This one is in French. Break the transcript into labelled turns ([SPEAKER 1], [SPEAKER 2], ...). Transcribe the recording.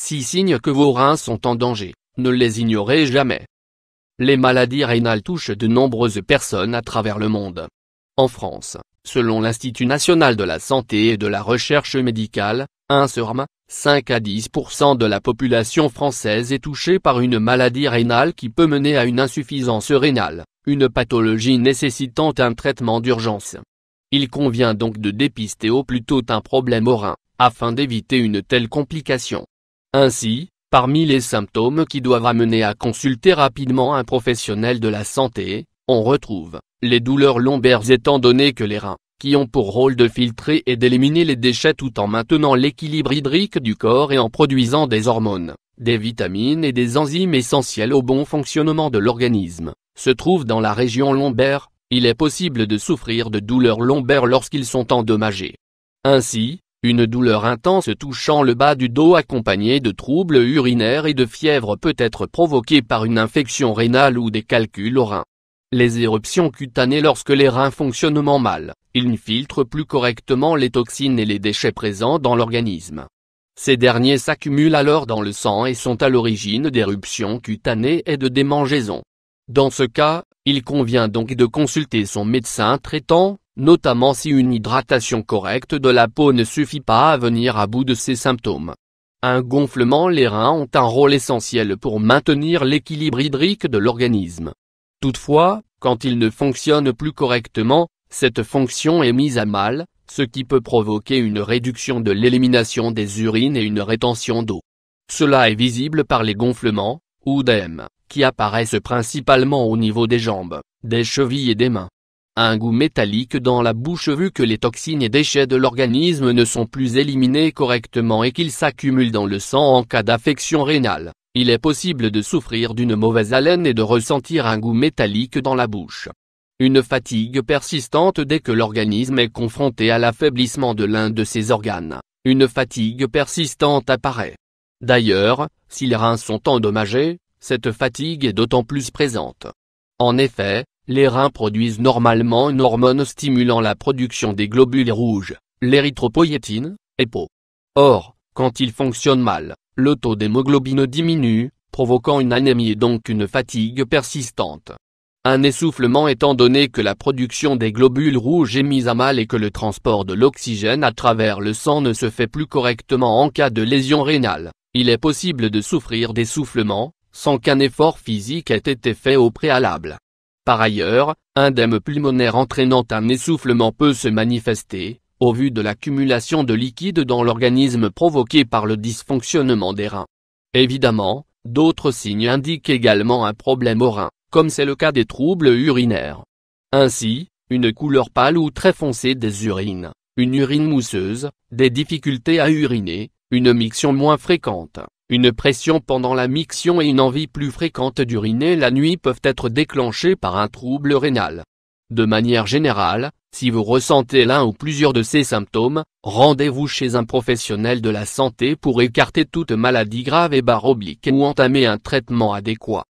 [SPEAKER 1] Si signes que vos reins sont en danger, ne les ignorez jamais. Les maladies rénales touchent de nombreuses personnes à travers le monde. En France, selon l'Institut national de la santé et de la recherche médicale, 1 5 à 10% de la population française est touchée par une maladie rénale qui peut mener à une insuffisance rénale, une pathologie nécessitant un traitement d'urgence. Il convient donc de dépister au plus tôt un problème aux rein, afin d'éviter une telle complication. Ainsi, parmi les symptômes qui doivent amener à consulter rapidement un professionnel de la santé, on retrouve les douleurs lombaires étant donné que les reins, qui ont pour rôle de filtrer et d'éliminer les déchets tout en maintenant l'équilibre hydrique du corps et en produisant des hormones, des vitamines et des enzymes essentielles au bon fonctionnement de l'organisme, se trouvent dans la région lombaire, il est possible de souffrir de douleurs lombaires lorsqu'ils sont endommagés. Ainsi, une douleur intense touchant le bas du dos accompagnée de troubles urinaires et de fièvre peut être provoquée par une infection rénale ou des calculs aux reins. Les éruptions cutanées lorsque les reins fonctionnent mal, ils ne filtrent plus correctement les toxines et les déchets présents dans l'organisme. Ces derniers s'accumulent alors dans le sang et sont à l'origine d'éruptions cutanées et de démangeaisons. Dans ce cas, il convient donc de consulter son médecin traitant, notamment si une hydratation correcte de la peau ne suffit pas à venir à bout de ces symptômes. Un gonflement Les reins ont un rôle essentiel pour maintenir l'équilibre hydrique de l'organisme. Toutefois, quand ils ne fonctionnent plus correctement, cette fonction est mise à mal, ce qui peut provoquer une réduction de l'élimination des urines et une rétention d'eau. Cela est visible par les gonflements, ou d'èmes, qui apparaissent principalement au niveau des jambes, des chevilles et des mains un goût métallique dans la bouche vu que les toxines et déchets de l'organisme ne sont plus éliminés correctement et qu'ils s'accumulent dans le sang en cas d'affection rénale. Il est possible de souffrir d'une mauvaise haleine et de ressentir un goût métallique dans la bouche. Une fatigue persistante dès que l'organisme est confronté à l'affaiblissement de l'un de ses organes. Une fatigue persistante apparaît. D'ailleurs, si les reins sont endommagés, cette fatigue est d'autant plus présente. En effet, les reins produisent normalement une hormone stimulant la production des globules rouges, l'érythropoïétine, EPO. Or, quand ils fonctionnent mal, le taux d'hémoglobine diminue, provoquant une anémie et donc une fatigue persistante. Un essoufflement étant donné que la production des globules rouges est mise à mal et que le transport de l'oxygène à travers le sang ne se fait plus correctement en cas de lésion rénale, il est possible de souffrir d'essoufflement, sans qu'un effort physique ait été fait au préalable. Par ailleurs, un dème pulmonaire entraînant un essoufflement peut se manifester, au vu de l'accumulation de liquide dans l'organisme provoquée par le dysfonctionnement des reins. Évidemment, d'autres signes indiquent également un problème aux reins, comme c'est le cas des troubles urinaires. Ainsi, une couleur pâle ou très foncée des urines, une urine mousseuse, des difficultés à uriner, une miction moins fréquente, une pression pendant la miction et une envie plus fréquente d'uriner la nuit peuvent être déclenchées par un trouble rénal. De manière générale, si vous ressentez l'un ou plusieurs de ces symptômes, rendez-vous chez un professionnel de la santé pour écarter toute maladie grave et oblique ou entamer un traitement adéquat.